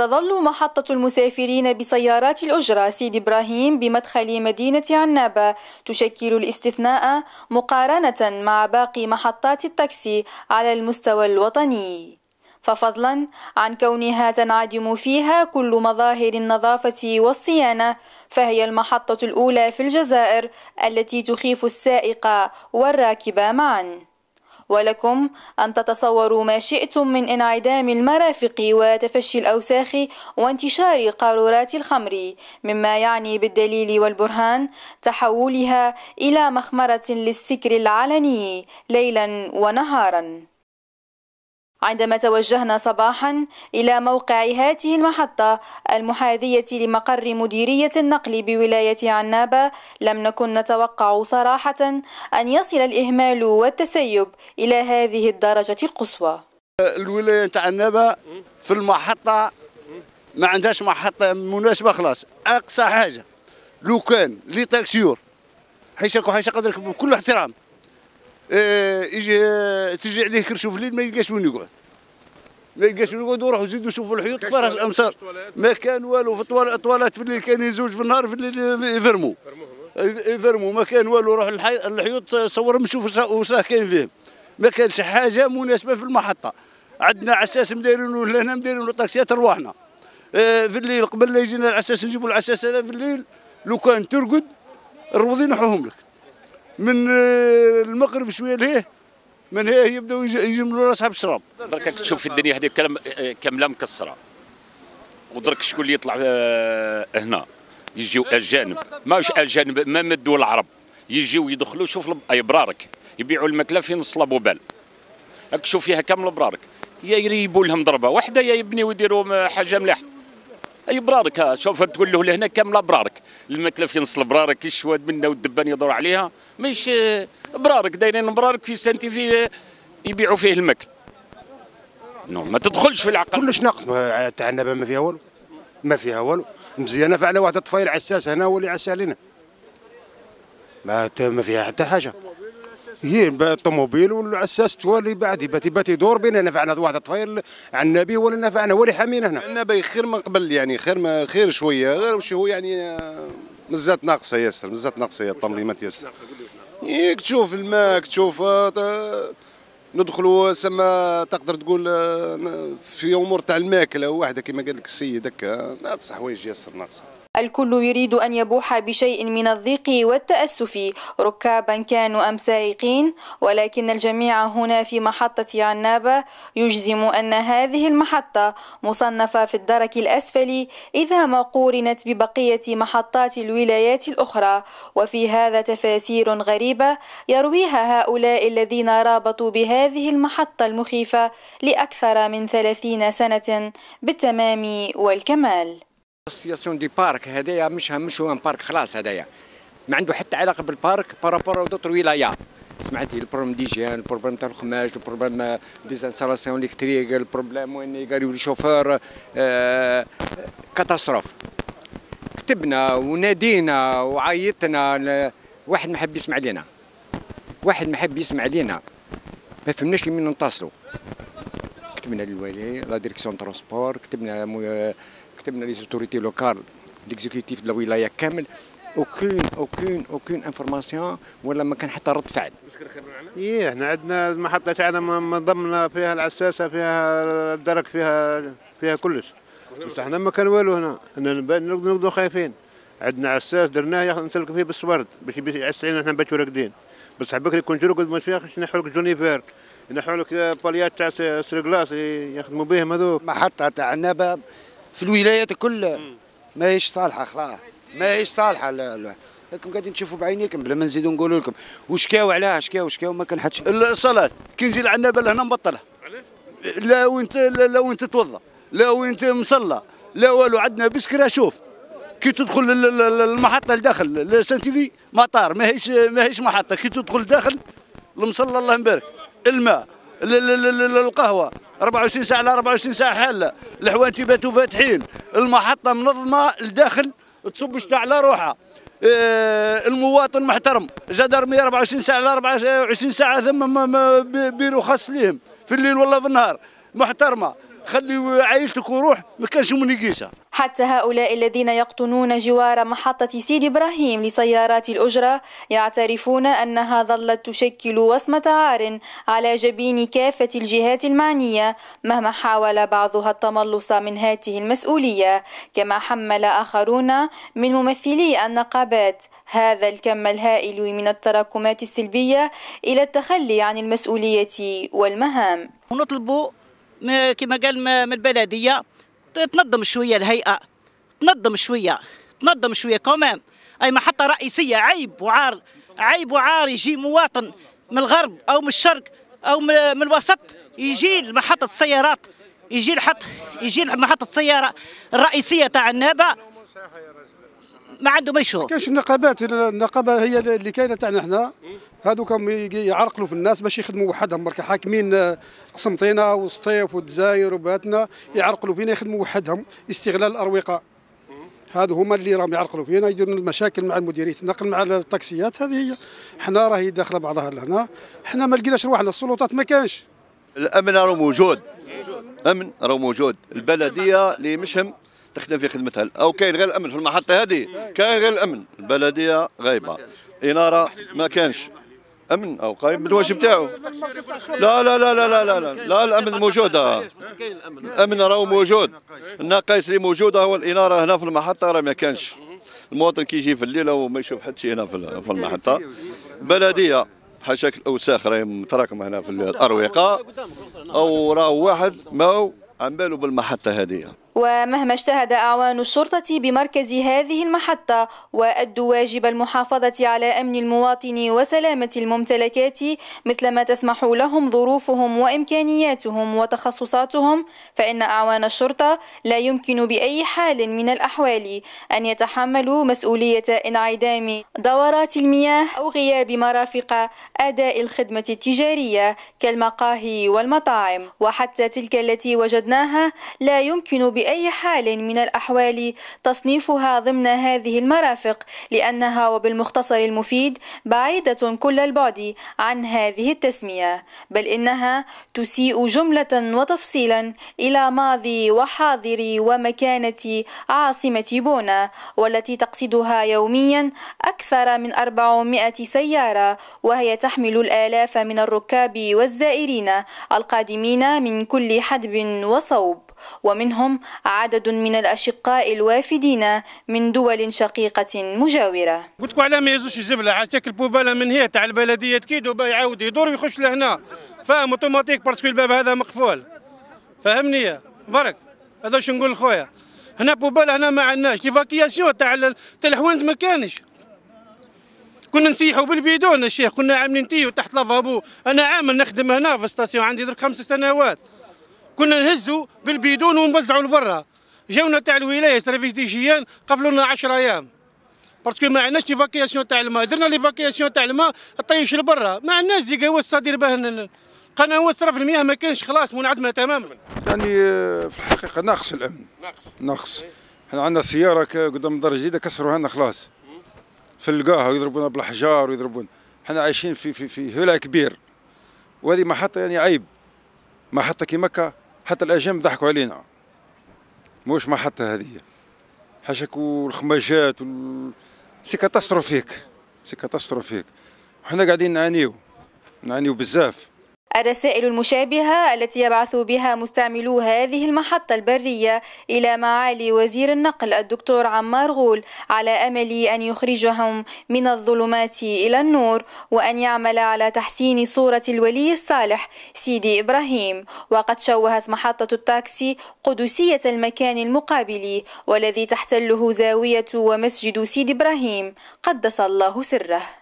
تظل محطة المسافرين بسيارات الأجرة سيد إبراهيم بمدخل مدينة عنابة تشكل الاستثناء مقارنة مع باقي محطات التاكسي على المستوى الوطني ففضلا عن كونها تنعدم فيها كل مظاهر النظافة والصيانة فهي المحطة الأولى في الجزائر التي تخيف السائق والراكب معاً ولكم أن تتصوروا ما شئتم من انعدام المرافق وتفشي الأوساخ وانتشار قارورات الخمر مما يعني بالدليل والبرهان تحولها إلى مخمرة للسكر العلني ليلا ونهارا عندما توجهنا صباحا إلى موقع هذه المحطة المحاذية لمقر مديرية النقل بولاية عنابة لم نكن نتوقع صراحة أن يصل الإهمال والتسيب إلى هذه الدرجة القصوى الولاية عنابة في المحطة ما عندهاش محطة مناسبة خلاص أقصى حاجة لو كان لي تاكسيور حيشكو حيشكو بكل احترام إيه، يجي تجي عليه كرشوف الليل ما يلقاش وين يقعد ما يلقاش وين يقعد وروحوا زيدوا شوفوا الحيوط فراش الامصار ما كان والو في الطوالات في الليل كان زوج في النهار في الليل يفرموا يفرموا ما كان والو روح الحيوط صورهم شوف واش كاين فيهم ما كانش حاجه مناسبه في المحطه عندنا عساس مدايرين لهنا مدايرين طاكسيات رواحنا إيه، في الليل قبل لا يجينا العساس نجيبوا العساس هذا في الليل لو كان ترقد الروضين نحوهم لك من آه، المغرب شويه لهيه من هيه يبداو يجملوا راسها بالشراب درك تشوف في الدنيا هذه كامله آه، مكسره ودرك شكون اللي يطلع آه، هنا يجيو اجانب ماهوش اجانب ما من الدول العرب يجيو يدخلوا شوف برارك يبيعوا الماكله في نص لابوبال هاك شوف فيها كامل برارك يا يريبوا لهم ضربه واحده يا يبنيو يديروا حاجه مليحه اي برارك شوف تقول له لهنا كامله برارك الماكله في ينصل برارك الشواد منا والدبان يدور عليها مش آه، برارك دايرين برارك في سنتي في آه، يبيعوا فيه الماكل نو ما تدخلش في العقل كلش ناقص تاع النبه ما فيها والو ما فيها والو مزيانه فعلا واحد الطفيل عساس هنا هو اللي عسى علينا ما ما فيها حتى حاجه هي الطوموبيل والعساس تولي بعد باتي باتي يدور بينا نفعنا واحد الطفيل عن النبي ولا نفعنا ولا حامينا هنا النبي خير من قبل يعني خير ما خير شويه غير وش هو يعني آه، مزات ناقصه ياسر مزات ناقصه يا التنظيمات ياسر ياك إيه، تشوف الماء تشوف آه، ندخلوا سما تقدر تقول آه، في امور تاع الماكله واحده كما قال لك السيد هكا ناقصه حوايج ياسر ناقصه الكل يريد أن يبوح بشيء من الضيق والتأسف ركابا كانوا أم سائقين ولكن الجميع هنا في محطة عنابة يجزم أن هذه المحطة مصنفة في الدرك الأسفل إذا ما قورنت ببقية محطات الولايات الأخرى وفي هذا تفاسير غريبة يرويها هؤلاء الذين رابطوا بهذه المحطة المخيفة لأكثر من ثلاثين سنة بالتمام والكمال اسوسياسيون دي بارك هذايا مش مش هو بارك خلاص هذايا ما عنده حتى علاقه بالبارك بارابور دوتر ولايه سمعتي البروبليم ديجيان البروبليم تاع الخماج البروبليم ديزانسالاسيون الكتريك البروبليم وين يقاريو الشوفور كاتاستروف كتبنا ونادينا وعيطنا واحد ما حب يسمع لينا واحد ما حب يسمع لينا ما فهمناش لمين نتصلوا كتبنا للوالي لا ديريكسيون ترونسبور كتبنا كتبنا لي زوتوريتي لوكال ليكزيكوتيف ديال الولايه كامل اوكون اوكون اوكون انفورماسيون ولا ما كان حتى رد فعل ايه احنا عندنا المحطه تاعنا ضمنا فيها العساسه فيها الدرك فيها فيها كلش بصح حنا ما كان والو هنا هنا نقعدوا خايفين عندنا عساس درناه نسلك فيه بالسبرد باش يعس علينا احنا باش راقدين بصح بكري كون جرو قد ما فيها خش ينحوا لك جونيفير ينحوا لك باليات تاع سرقلاص يخدموا بهم هذو محطه تاع النباب في الولايات كلها ماهيش صالحه خلاص ماهيش صالحه لا لا راكم قاعدين تشوفوا بعينيكم بلا ما نزيدوا نقولوا لكم وشكاو عليها شكاو شكاو ما كان حد الصلاه كي نجي لعنابه لهنا نبطلها لا وانت لا وانت توضى لا وانت مصلى لا والو عندنا بسكره شوف كي تدخل المحطه لداخل سانتيفي مطار ماهيش ماهيش محطه كي تدخل داخل المصلى الله يبارك الماء القهوه 24 ساعه على 24 ساعه حاله الحوانت باتوا فاتحين المحطه منظمه لداخل تصب تاع على روحها آه، المواطن محترم جدرمية 24 ساعه على 24 ساعه ثم بيرو خاص ليهم في الليل ولا في النهار محترمه خلي عائلتك وروح ما كانش من يقيسها حتى هؤلاء الذين يقطنون جوار محطة سيد إبراهيم لسيارات الأجرة يعترفون أنها ظلت تشكل وصمة عار على جبين كافة الجهات المعنية مهما حاول بعضها التملص من هاته المسؤولية كما حمل آخرون من ممثلي النقابات هذا الكم الهائل من التراكمات السلبية إلى التخلي عن المسؤولية والمهام ونطلب كما قال من البلدية تنظم شويه الهيئه تنظم شويه تنظم شويه كمان اي محطه رئيسيه عيب وعار عيب وعار يجي مواطن من الغرب او من الشرق او من الوسط يجي لمحطه السيارات يجي لحط يجي لمحطه السياره الرئيسيه تاع النابه ما عنده ما يشوف كاش النقابات النقابه هي اللي كاينه تاعنا حنا هذوك يعرقلوا في الناس باش يخدموا وحدهم برك حاكمين آه، قسنطينه وسطيف والجزائر وباتنا يعرقلوا فينا يخدموا وحدهم استغلال الاروقه هذو هما اللي راهم يعرقلوا فينا يديروا المشاكل مع المديريه النقل مع الطاكسيات هذه هي حنا راهي داخله بعضها لهنا حنا ما لقيناش روحنا السلطات ما كانش الامن راه موجود امن راه موجود البلديه اللي مشهم تخدم في خدمتها او كاين غير الامن في المحطه هذه كاين غير الامن البلديه غايبه اناره ما كانش امن او قايم بالواجب تاعو لا لا لا لا لا لا لا, لا الامن موجود الامن راهو موجود الناقص اللي موجود هو الاناره هنا في المحطه راه ما كانش المواطن كي يجي في الليل وما يشوف حتى شيء هنا في المحطه بلديه حاشاك الاوساخ راهي متراكمه هنا في الاروقه او راهو واحد ما عم باله بالمحطه هذه ومهما اجتهد أعوان الشرطة بمركز هذه المحطة وأدوا واجب المحافظة على أمن المواطن وسلامة الممتلكات مثلما تسمح لهم ظروفهم وإمكانياتهم وتخصصاتهم فإن أعوان الشرطة لا يمكن بأي حال من الأحوال أن يتحملوا مسؤولية انعدام دورات المياه أو غياب مرافق أداء الخدمة التجارية كالمقاهي والمطاعم وحتى تلك التي وجدناها لا يمكن بأي بأي حال من الأحوال تصنيفها ضمن هذه المرافق لأنها وبالمختصر المفيد بعيدة كل البعد عن هذه التسمية بل إنها تسيء جملة وتفصيلا إلى ماضي وحاضر ومكانة عاصمة بونا والتي تقصدها يوميا أكثر من 400 سيارة وهي تحمل الآلاف من الركاب والزائرين القادمين من كل حدب وصوب ومنهم عدد من الأشقاء الوافدين من دول شقيقة مجاورة قلت لكم على ما يزوش الجبلة على شكل بوبالة من هي تاع البلدية تكيدو يعاود يدور ويخش لهنا فاهم اوتوماتيك باسكو الباب هذا مقفول فهمني برك هذا واش نقول لخويا هنا بوبالة هنا ما عندناش ليفاكياسيون تاع تاع الحوانت ما كانش كنا نسيحوا بالبيدون يا شيخ كنا عاملين تيو تحت لافابو انا عامل نخدم هنا في الستاسيون عندي درك خمس سنوات كنا نهزوا بالبيدون ونوزعوا لبرا جاونا تاع الولايه سيرفيس دي قفلوا لنا 10 ايام باسكو ما عندناش لي فاكياسيون تاع الماء درنا لي فاكياسيون تاع الماء طيش لبرا ما عندناش زي قهوه الصدير باه هو صرف المياه ما كانش خلاص منعدمه تماما يعني آه، في الحقيقه ناقص الامن ناقص ناقص احنا عندنا سياره قدام الدار الجديده كسروها لنا خلاص في القاها ويضربونا بالحجار ويضربونا احنا عايشين في في في هلع كبير وهذه محطه يعني عيب محطه كيما كا حتى الاجام ضحكوا علينا ما محطة هذه حشك والخماجات وال... سي كاتاستروفيك سي كاتاستروفيك وحنا قاعدين نعانيو نعانيو بزاف الرسائل المشابهة التي يبعث بها مستعملو هذه المحطة البرية إلى معالي وزير النقل الدكتور عمار غول على أمل أن يخرجهم من الظلمات إلى النور وأن يعمل على تحسين صورة الولي الصالح سيدي إبراهيم وقد شوهت محطة التاكسي قدسية المكان المقابل والذي تحتله زاوية ومسجد سيدي إبراهيم قدس الله سره